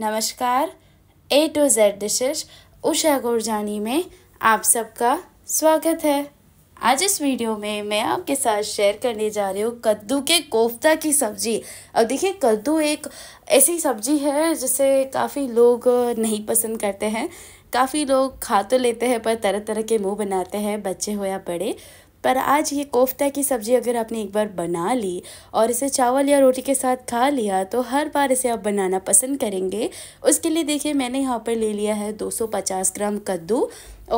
नमस्कार A to Z dishes Usha Gurjani में आप सबका स्वागत है आज इस वीडियो में मैं आपके साथ शेयर करने जा रही हूँ कद्दू के कोफ्ता की सब्ज़ी अब देखिए कद्दू एक ऐसी सब्ज़ी है जिसे काफ़ी लोग नहीं पसंद करते हैं काफ़ी लोग खा तो लेते हैं पर तरह तरह के मुंह बनाते हैं बच्चे हो या बड़े पर आज ये कोफ्ता की सब्ज़ी अगर आपने एक बार बना ली और इसे चावल या रोटी के साथ खा लिया तो हर बार इसे आप बनाना पसंद करेंगे उसके लिए देखिए मैंने यहाँ पर ले लिया है 250 ग्राम कद्दू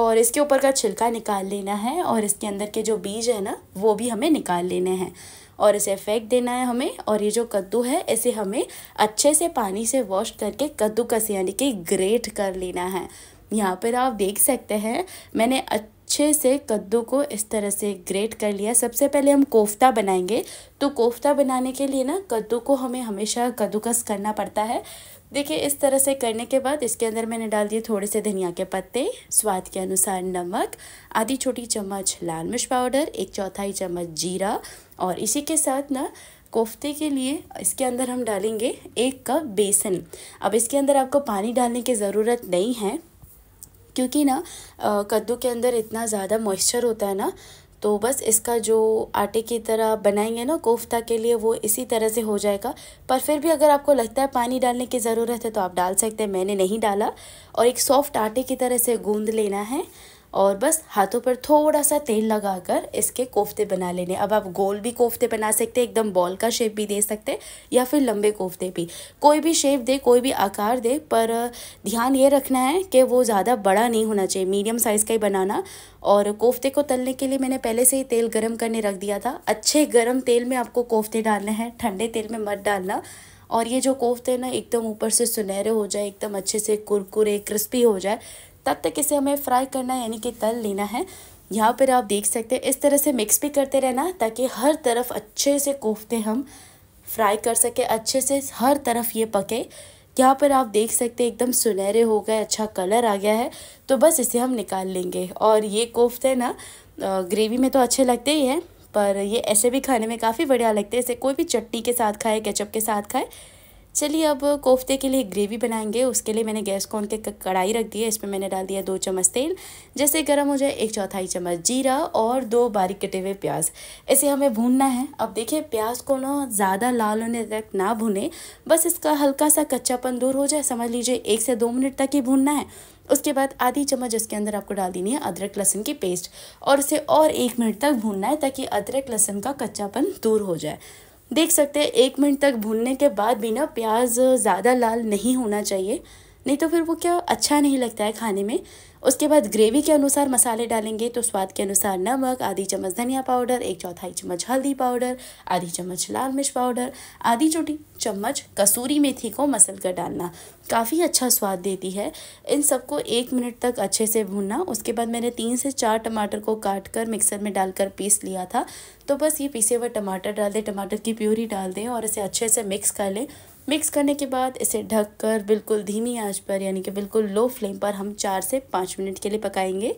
और इसके ऊपर का छिलका निकाल लेना है और इसके अंदर के जो बीज है ना वो भी हमें निकाल लेने हैं और इसे फेंक देना है हमें और ये जो कद्दू है इसे हमें अच्छे से पानी से वॉश करके कद्दू कस यानी कि ग्रेट कर लेना है यहाँ पर आप देख सकते हैं मैंने अच्छे से कद्दू को इस तरह से ग्रेट कर लिया सबसे पहले हम कोफ्ता बनाएंगे तो कोफ्ता बनाने के लिए ना कद्दू को हमें हमेशा कद्दूकस करना पड़ता है देखिए इस तरह से करने के बाद इसके अंदर मैंने डाल दिए थोड़े से धनिया के पत्ते स्वाद के अनुसार नमक आधी छोटी चम्मच लाल मिर्च पाउडर एक चौथाई चम्मच जीरा और इसी के साथ ना कोफ्ते के लिए इसके अंदर हम डालेंगे एक कप बेसन अब इसके अंदर आपको पानी डालने की ज़रूरत नहीं है क्योंकि ना कद्दू के अंदर इतना ज़्यादा मॉइस्चर होता है ना तो बस इसका जो आटे की तरह बनाएंगे ना कोफ्ता के लिए वो इसी तरह से हो जाएगा पर फिर भी अगर आपको लगता है पानी डालने की ज़रूरत है तो आप डाल सकते हैं मैंने नहीं डाला और एक सॉफ्ट आटे की तरह से गूंद लेना है और बस हाथों पर थोड़ा सा तेल लगाकर इसके कोफ्ते बना लेने अब आप गोल भी कोफ्ते बना सकते हैं एकदम बॉल का शेप भी दे सकते हैं या फिर लंबे कोफ्ते भी कोई भी शेप दे कोई भी आकार दे पर ध्यान ये रखना है कि वो ज़्यादा बड़ा नहीं होना चाहिए मीडियम साइज़ का ही बनाना और कोफ्ते को तलने के लिए मैंने पहले से ही तेल गर्म करने रख दिया था अच्छे गर्म तेल में आपको कोफ्ते डालने हैं ठंडे तेल में मत डालना और ये जो कोफ्ते ना एकदम ऊपर से सुनहरे हो जाए एकदम अच्छे से कुरकुरे क्रिस्पी हो जाए तब तक इसे हमें फ्राई करना यानी कि तल लेना है यहाँ पर आप देख सकते हैं इस तरह से मिक्स भी करते रहना ताकि हर तरफ अच्छे से कोफ्ते हम फ्राई कर सके अच्छे से हर तरफ ये पके यहाँ पर आप देख सकते हैं एकदम सुनहरे हो गए अच्छा कलर आ गया है तो बस इसे हम निकाल लेंगे और ये कोफ्ते ना ग्रेवी में तो अच्छे लगते ही हैं पर ये ऐसे भी खाने में काफ़ी बढ़िया लगते हैं इसे कोई भी चटनी के साथ खाए केचप के साथ खाए चलिए अब कोफ्ते के लिए ग्रेवी बनाएंगे उसके लिए मैंने गैस को उनके कढ़ाई रख दी है इसमें मैंने डाल दिया दो चम्मच तेल जैसे गर्म हो जाए एक चौथाई चम्मच जीरा और दो बारीक कटे हुए प्याज ऐसे हमें भूनना है अब देखिए प्याज को ना ज़्यादा लाल होने तक ना भूने बस इसका हल्का सा कच्चापन दूर हो जाए समझ लीजिए एक से दो मिनट तक ही भूनना है उसके बाद आधी चम्मच इसके अंदर आपको डाल देनी है अदरक लहसुन की पेस्ट और इसे और एक मिनट तक भूनना है ताकि अदरक लहसुन का कच्चापन दूर हो जाए देख सकते हैं एक मिनट तक भूनने के बाद भी ना प्याज ज़्यादा लाल नहीं होना चाहिए नहीं तो फिर वो क्या अच्छा नहीं लगता है खाने में उसके बाद ग्रेवी के अनुसार मसाले डालेंगे तो स्वाद के अनुसार नमक आधी चम्मच धनिया पाउडर एक चौथाई चम्मच हल्दी पाउडर आधी चम्मच लाल मिर्च पाउडर आधी छोटी चम्मच कसूरी मेथी को मसल कर डालना काफ़ी अच्छा स्वाद देती है इन सबको एक मिनट तक अच्छे से भूनना उसके बाद मैंने तीन से चार टमाटर को काट कर मिक्सर में डालकर पीस लिया था तो बस ये पीसे हुए टमाटर डाल दें टमाटर की प्यूरी डाल दें और इसे अच्छे से मिक्स कर लें मिक्स करने के बाद इसे ढककर बिल्कुल धीमी आंच पर यानी कि बिल्कुल लो फ्लेम पर हम चार से पाँच मिनट के लिए पकाएंगे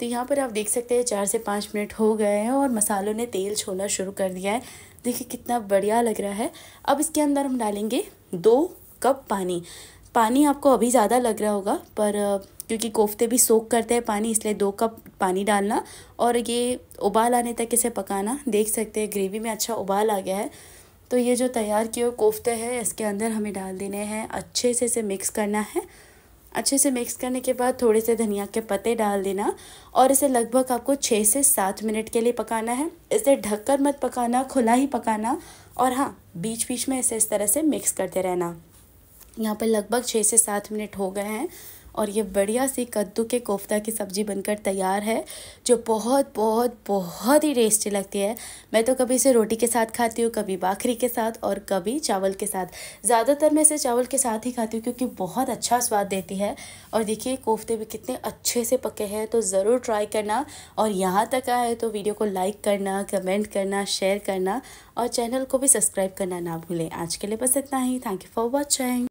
तो यहाँ पर आप देख सकते हैं चार से पाँच मिनट हो गए हैं और मसालों ने तेल छोड़ना शुरू कर दिया है देखिए कितना बढ़िया लग रहा है अब इसके अंदर हम डालेंगे दो कप पानी पानी आपको अभी ज़्यादा लग रहा होगा पर क्योंकि कोफ्ते भी सोख करते हैं पानी इसलिए दो कप पानी डालना और ये उबाल आने तक इसे पकाना देख सकते हैं ग्रेवी में अच्छा उबाल आ गया है तो ये जो तैयार किए हुए कोफ्ते हैं इसके अंदर हमें डाल देने हैं अच्छे से इसे मिक्स करना है अच्छे से मिक्स करने के बाद थोड़े से धनिया के पत्ते डाल देना और इसे लगभग आपको छः से सात मिनट के लिए पकाना है इसे ढककर मत पकाना खुला ही पकाना और हाँ बीच बीच में इसे इस तरह से मिक्स करते रहना यहाँ पर लगभग छः से सात मिनट हो गए हैं और ये बढ़िया सी कद्दू के कोफ्ता की सब्ज़ी बनकर तैयार है जो बहुत बहुत बहुत ही टेस्टी लगती है मैं तो कभी इसे रोटी के साथ खाती हूँ कभी बाखरी के साथ और कभी चावल के साथ ज़्यादातर मैं इसे चावल के साथ ही खाती हूँ क्योंकि बहुत अच्छा स्वाद देती है और देखिए कोफ्ते भी कितने अच्छे से पके हैं तो ज़रूर ट्राई करना और यहाँ तक आए तो वीडियो को लाइक करना कमेंट करना शेयर करना और चैनल को भी सब्सक्राइब करना ना भूलें आज के लिए बस इतना ही थैंक यू फॉर वॉचिंग